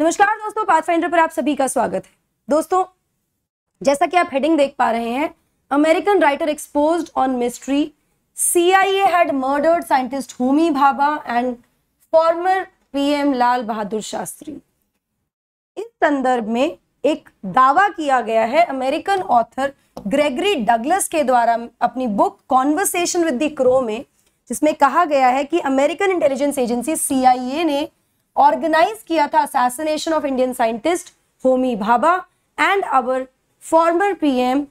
नमस्कार दोस्तों पाथफाइंडर पर आप सभी का स्वागत है दोस्तों जैसा कि आप हेडिंग देख पा रहे हैं American writer expose on mystery CIA had murdered scientist Homi Bhabha and former PM Lal Bahadur Shastri इस संदर्भ में एक दावा किया गया है अमेरिकन ऑथर ग्रेगरी डगलस के द्वारा अपनी book conversation with the crow में जिसमें कहा गया है कि अमेरिकन इंटेलिजेंस एजेंसी सीआईए ने ऑर्गेनाइज किया था assassination of Indian scientist Homi Bhabha and our former PM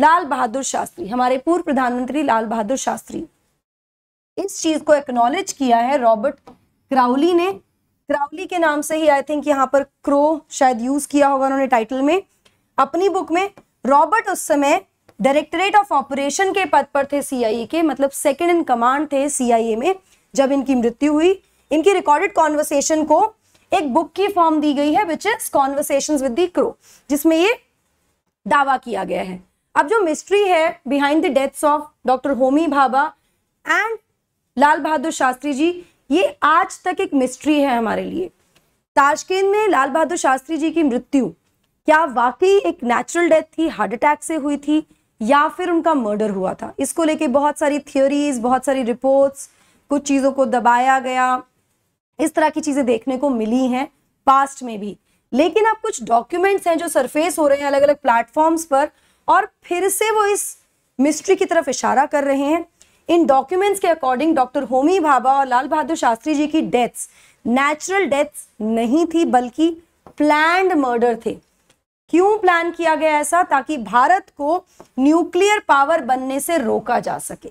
Lal Bahadur Shastri हमारे पूर्व प्रधानमंत्री लाल बहादुर शास्त्री इस चीज को एक्नोलेज किया है रॉबर्ट क्राउली ने क्राउली के नाम से ही आई थिंक यहाँ पर क्रो शायद यूज किया होगा उन्होंने टाइटल में अपनी बुक में रॉबर्ट उस समय डायरेक्टरेट ऑफ ऑपरेशन के पद पर थे सीआईए के मतलब सेकंड इन कमांड थे सीआईए में जब इनकी मृत्यु हुई इनकी रिकॉर्डेड कॉन्वर्सेशन को एक बुक की फॉर्म दी गई है which is conversation with the crow जिसमें ये दावा किया गया है अब जो मिस्ट्री है behind the deaths of doctor Homi Bhabha and Lal Bahadur Shastri ji ये आज तक एक मिस्ट्री है हमारे लिए ताजकेन में लाल बहादुर शास्त्री जी की मृत्यु क्या वाकई एक नेचुरल डेथ थी हार्ट अटैक से हुई थी या फिर उनका मर्डर हुआ था इसको लेके बहुत सारी थ्योरीज बहुत सारी रिपोर्ट्स कुछ चीज़ों को दबाया गया इस तरह की चीजें देखने को मिली हैं पास्ट में भी लेकिन अब कुछ डॉक्यूमेंट्स हैं जो सरफेस हो रहे हैं अलग अलग प्लेटफॉर्म्स पर और फिर से वो इस मिस्ट्री की तरफ इशारा कर रहे हैं इन डॉक्यूमेंट्स के अकॉर्डिंग डॉक्टर होमी भाभा और लाल बहादुर शास्त्री जी की डेथ्स नेचुरल डेथ्स नहीं थी बल्कि प्लैंड मर्डर थे क्यों प्लान किया गया ऐसा ताकि भारत को न्यूक्लियर पावर बनने से रोका जा सके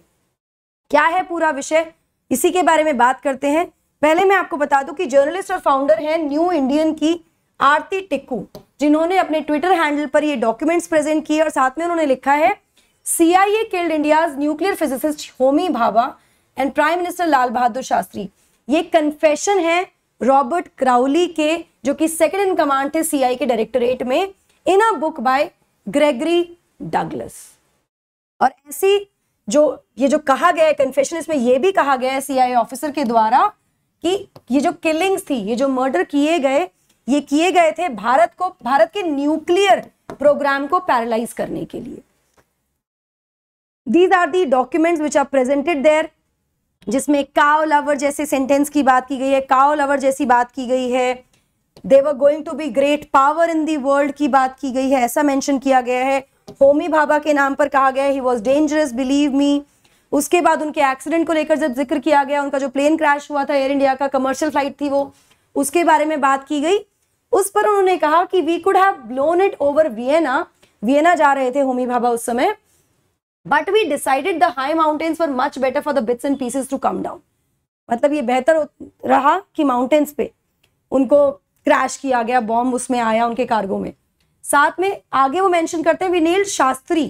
क्या है पूरा विषय इसी के बारे में बात करते हैं पहले मैं आपको बता दूं कि जर्नलिस्ट और फाउंडर हैं न्यू इंडियन की आरती टिक्कू जिन्होंने अपने ट्विटर हैंडल पर ये डॉक्यूमेंट्स प्रेजेंट किए और साथ में उन्होंने लिखा है CIA killed India's nuclear physicist Homi Bhabha and prime minister Lal Bahadur Shastri ये कन्फेशन है रॉबर्ट क्राउली के जो कि सेकेंड इन कमांड थे सी के डायरेक्टोरेट में in a book by Gregory Douglas और ऐसी जो ये जो कहा गया है कन्फेशन इसमें यह भी कहा गया है सीआई ऑफिसर के द्वारा कि ये जो किलिंग्स थी ये जो मर्डर किए गए ये किए गए थे भारत को भारत के न्यूक्लियर प्रोग्राम को पैरालाइज करने के लिए these are the documents which are presented there जिसमें काओ लवर जैसे सेंटेंस की बात की गई है काओ लवर जैसी बात की गई है they were going to be great power in the world की बात की गई है ऐसा मेंशन किया गया है होमी भाभा के नाम पर कहा गया he was dangerous believe me उसके बाद उनके एक्सीडेंट को लेकर जब जिक्र किया गया उनका जो प्लेन क्रैश हुआ था एयर इंडिया का कमर्शियल फ्लाइट थी वो उसके बारे में बात की गई उस पर उन्होंने कहा कि we could have blown it over Vienna Vienna जा रहे थे होमी भाभा उस समय but we decided the high mountains for much better for the bits and pieces to come down मतलब ये बेहतर रहा कि माउंटेन्स पे उनको क्रैश किया गया बॉम्ब उसमें आया उनके कार्गो में साथ में आगे वो मेंशन करते हैं विनील Shastri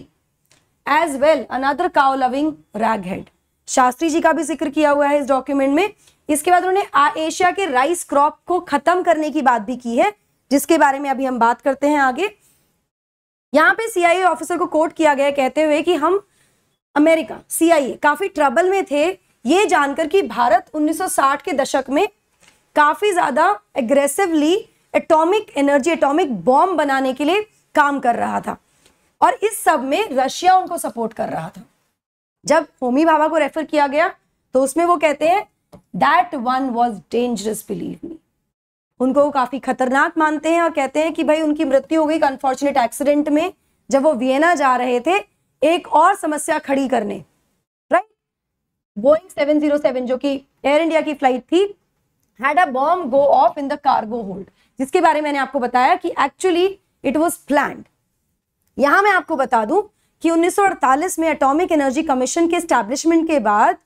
as well another cow loving rag head Shastri ji का भी जिक्र किया हुआ है इस डॉक्यूमेंट में इसके बाद उन्होंने एशिया के राइस क्रॉप को खत्म करने की बात भी की है जिसके बारे में अभी हम बात करते हैं आगे यहाँ पे सीआईए ऑफिसर को कोट किया गया कहते हुए कि हम अमेरिका सीआईए काफी ट्रबल में थे ये जानकर कि भारत 1960 के दशक में काफी ज्यादा aggressively atomic energy atomic bomb बनाने के लिए काम कर रहा था और इस सब में रशिया उनको सपोर्ट कर रहा था जब होमी भाभा को रेफर किया गया तो उसमें वो कहते हैं that one was dangerous believe me उनको वो काफी खतरनाक मानते हैं और कहते हैं कि भाई उनकी मृत्यु हो गई अनफॉर्चुनेट एक्सीडेंट में जब वो वियना जा रहे थे एक और समस्या खड़ी करने राइट बोइंग 707 जो कि एयर इंडिया की फ्लाइट थी had a bomb go off in the cargo hold जिसके बारे में मैंने आपको बताया कि एक्चुअली इट वॉज प्लैंड यहां मैं आपको बता दूं कि 1948 में एटॉमिक एनर्जी कमीशन के स्टैब्लिशमेंट के बाद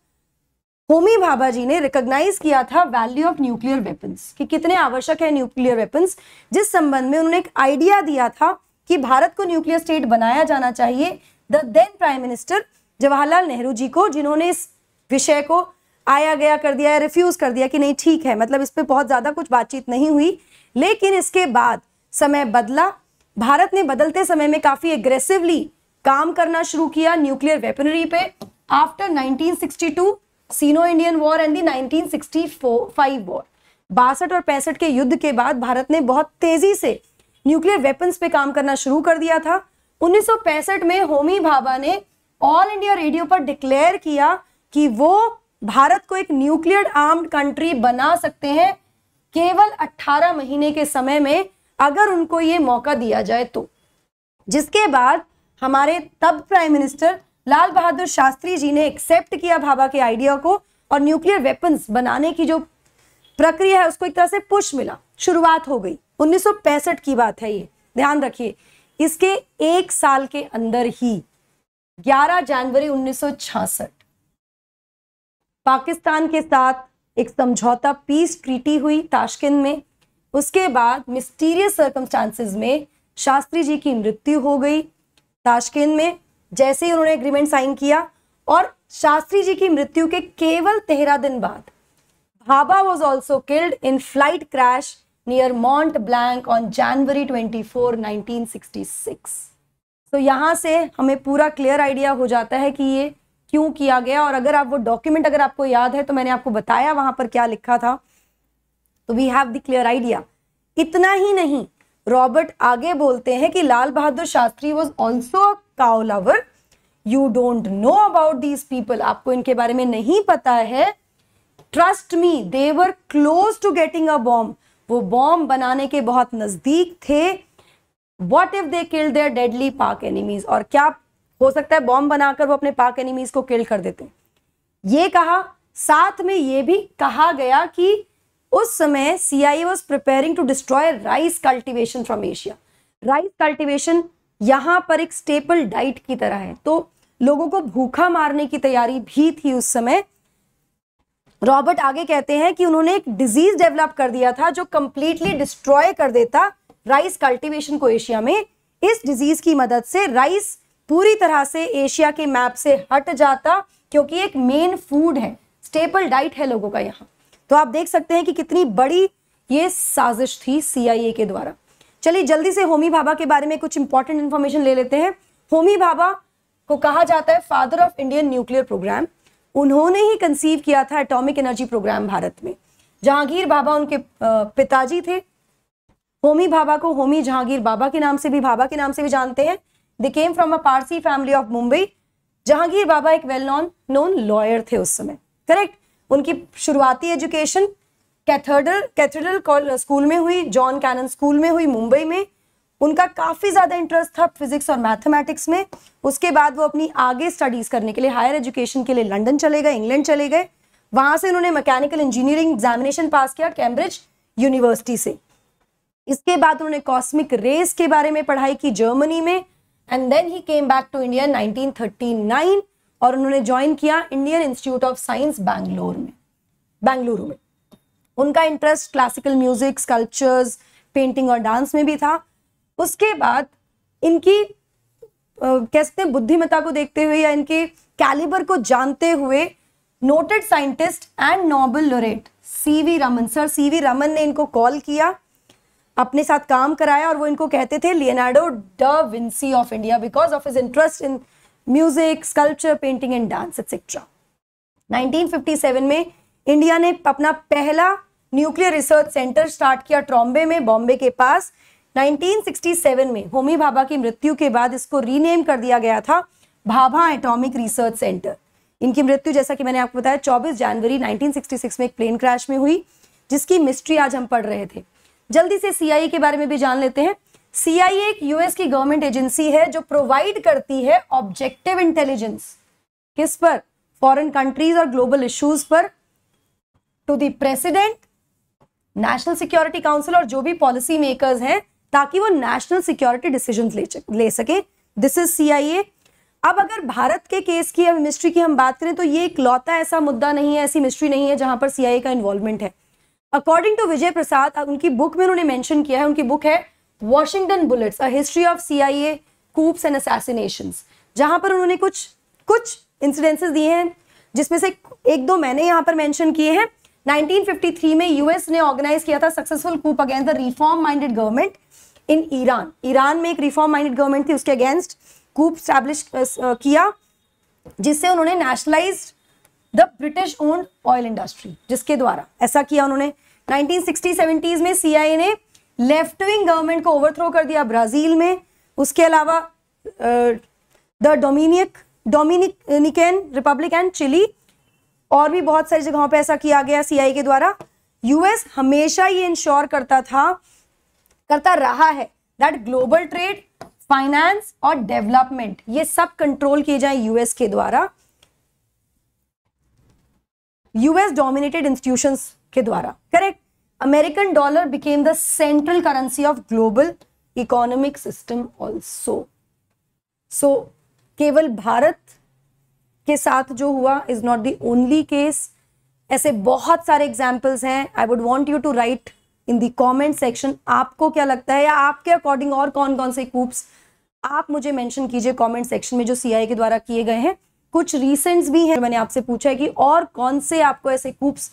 होमी भाभा जी ने रिकॉग्नाइज किया था वैल्यू ऑफ न्यूक्लियर वेपन्स कि कितने आवश्यक है न्यूक्लियर वेपन्स जिस संबंध में उन्होंने एक आइडिया दिया था कि भारत को न्यूक्लियर स्टेट बनाया जाना चाहिए the then prime minister Jawaharlal Nehru ji को जिन्होंने इस विषय को आया गया कर दिया रिफ्यूज कर दिया कि नहीं ठीक है मतलब इस पर बहुत ज्यादा कुछ बातचीत नहीं हुई लेकिन इसके बाद समय बदला भारत ने बदलते समय में काफी एग्रेसिवली काम करना शुरू किया न्यूक्लियर वेपनरी पे after 1962 Sino Indian war and the 1964 five war बासठ और पैंसठ के युद्ध के बाद भारत ने बहुत तेजी से न्यूक्लियर वेपन्स पे काम करना शुरू कर दिया था 1965 में होमी भाभा ने ऑल इंडिया रेडियो पर डिक्लेयर किया कि वो भारत को एक न्यूक्लियर आर्म्ड कंट्री बना सकते हैं केवल 18 महीने के समय में अगर उनको ये मौका दिया जाए तो जिसके बाद हमारे तब प्राइम मिनिस्टर लाल बहादुर शास्त्री जी ने एक्सेप्ट किया भाभा के आइडिया को और न्यूक्लियर वेपन्स बनाने की जो प्रक्रिया है उसको एक तरह से पुश मिला शुरुआत हो गई 1965 की बात है ये ध्यान रखिए इसके एक साल के अंदर ही 11 जनवरी 1966 पाकिस्तान के साथ एक समझौता पीस ट्रीटी हुई ताशकंद में उसके बाद मिस्टीरियस सर्कमस्टांसेस में शास्त्री जी की मृत्यु हो गई ताशकंद में जैसे ही उन्होंने एग्रीमेंट साइन किया और शास्त्री जी की मृत्यु के केवल तेरह दिन बाद Bhabha was also killed in flight crash near Mont Blanc on January 24, 1966. तो यहाँ से हमें पूरा क्लियर आइडिया हो जाता है कि ये क्यों किया गया और अगर आप वो डॉक्यूमेंट अगर आपको याद है तो मैंने आपको बताया वहां पर क्या लिखा था तो we have the clear idea इतना ही नहीं रॉबर्ट आगे बोलते हैं कि Lal Bahadur Shastri was also cow lover you don't know about these people आपको इनके बारे में नहीं पता है trust me they were close to getting a bomb वो बॉम्ब बनाने के बहुत नज़दीक थे what if they kill their deadly Pak enemies और क्या हो सकता है बॉम्ब बनाकर वो अपने पाक एनिमीज को किल कर देते ये कहा साथ में ये भी कहा गया कि उस समय C I was preparing to destroy rice cultivation from Asia rice cultivation यहाँ पर एक स्टेपल डाइट की तरह है तो लोगों को भूखा मारने की तैयारी भी थी उस समय रॉबर्ट आगे कहते हैं कि उन्होंने एक डिजीज डेवलप कर दिया था जो कंप्लीटली डिस्ट्रॉय कर देता राइस कल्टिवेशन को एशिया में इस डिजीज की मदद से राइस पूरी तरह से एशिया के मैप से हट जाता क्योंकि एक मेन फूड है स्टेपल डाइट है लोगों का यहाँ तो आप देख सकते हैं कि कितनी बड़ी ये साजिश थी सीआईए के द्वारा चलिए जल्दी से होमी भाभा के बारे में कुछ इंपॉर्टेंट इन्फॉर्मेशन ले लेते हैं होमी भाभा को कहा जाता है father of Indian nuclear programme उन्होंने ही कंसीव किया था एटॉमिक एनर्जी प्रोग्राम भारत में जहांगीर बाबा उनके पिताजी थे होमी भाबा को होमी जहांगीर बाबा के नाम से भी भाबा के नाम से भी जानते हैं they came from a Parsi family of Mumbai Jehangir Bhabha एक वेल नॉन नोन लॉयर थे उस समय करेक्ट उनकी शुरुआती एजुकेशन कैथेड्रल कैथेड्रल स्कूल में हुई जॉन कैनन स्कूल में हुई मुंबई में उनका काफ़ी ज़्यादा इंटरेस्ट था फिजिक्स और मैथमेटिक्स में उसके बाद वो अपनी आगे स्टडीज़ करने के लिए हायर एजुकेशन के लिए लंदन चले गए इंग्लैंड चले गए वहाँ से उन्होंने मैकेनिकल इंजीनियरिंग एग्जामिनेशन पास किया कैम्ब्रिज यूनिवर्सिटी से इसके बाद उन्होंने कॉस्मिक रेस के बारे में पढ़ाई की जर्मनी में and then he came back to India nineteen और उन्होंने ज्वाइन किया Indian Institute of Science Bangalore में बैंगलुरु में उनका interest classical music sculptures painting और डांस में भी था उसके बाद इनकी कहते हैं बुद्धिमता को देखते हुए या इनके कैलिबर को जानते हुए noted scientist and Nobel laureate C V Raman sir C V Raman ने इनको कॉल किया अपने साथ काम कराया और वो इनको कहते थे Leonardo da Vinci of India because of his interest in music sculpture painting and dance etcetera 1957 में इंडिया ने अपना पहला न्यूक्लियर रिसर्च सेंटर स्टार्ट किया ट्रॉम्बे में बॉम्बे के पास 1967 में होमी भाभा की मृत्यु के बाद इसको रीनेम कर दिया गया था भाभा एटॉमिक रिसर्च सेंटर इनकी मृत्यु जैसा कि मैंने आपको बताया 24 जनवरी 1966 में एक प्लेन क्रैश में हुई जिसकी मिस्ट्री आज हम पढ़ रहे थे जल्दी से सीआईए के बारे में भी जान लेते हैं सीआईए एक यूएस की गवर्नमेंट एजेंसी है जो प्रोवाइड करती है ऑब्जेक्टिव इंटेलिजेंस किस पर फॉरेन कंट्रीज और ग्लोबल इश्यूज पर to the president national security council और जो भी पॉलिसी मेकर्स हैं ताकि वो नेशनल सिक्योरिटी डिसीजन ले, सके दिस इज सीआईए अब अगर भारत के केस की या मिस्ट्री की हम बात करें तो ये एक लौता ऐसा मुद्दा नहीं है ऐसी मिस्ट्री नहीं है जहां पर सीआईए का इन्वॉल्वमेंट है अकॉर्डिंग टू विजय प्रसाद उनकी बुक में उन्होंने मेंशन किया है उनकी बुक है Washington bullets a history of C CIA coups and assassinations जहां पर उन्होंने कुछ कुछ इंसिडेंसेस दिए हैं जिसमें से एक दो मैंने यहाँ पर मेंशन किए हैं 1953 में यूएस ने ऑर्गेनाइज किया था successful coup against the reform minded government in Iran Iran में एक रिफॉर्म माइंडेड गवर्नमेंट थी उसके अगेंस्ट कूप स्टैब्लिश किया जिससे उन्होंने nationalise the British owned oil industry जिसके द्वारा ऐसा किया उन्होंने 1960 70s में सीआईए ने लेफ्ट विंग गवर्नमेंट को ओवरथ्रो कर दिया ब्राजील में उसके अलावा the Dominic Dominican Republic and Chile और भी बहुत सारी जगहों पे ऐसा किया गया सीआई के द्वारा यूएस हमेशा ये इंश्योर करता था करता रहा है दैट ग्लोबल ट्रेड फाइनेंस और डेवलपमेंट ये सब कंट्रोल किए जाए यूएस के द्वारा यूएस डोमिनेटेड इंस्टीट्यूशंस के द्वारा correct American dollar became the central currency of global economic system also so केवल भारत के साथ जो हुआ is not the only case ऐसे बहुत सारे एग्जाम्पल्स हैं I would want you to write in the comment section आपको क्या लगता है या आपके अकॉर्डिंग और कौन कौन से कूप्स आप मुझे मैंशन कीजिए कॉमेंट सेक्शन में जो सी आई के द्वारा किए गए हैं कुछ रीसेंट्स भी हैं मैंने आपसे पूछा है कि और कौन से आपको ऐसे कूप्स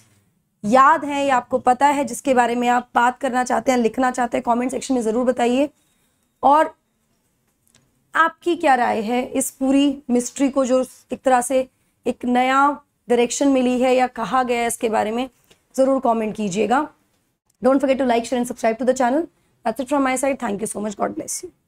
याद है या आपको पता है जिसके बारे में आप बात करना चाहते हैं लिखना चाहते हैं कमेंट सेक्शन में ज़रूर बताइए और आपकी क्या राय है इस पूरी मिस्ट्री को जो एक तरह से एक नया डायरेक्शन मिली है या कहा गया है इसके बारे में ज़रूर कमेंट कीजिएगा don't forget to like share and subscribe to the channel that's it from my side thank you so much God bless you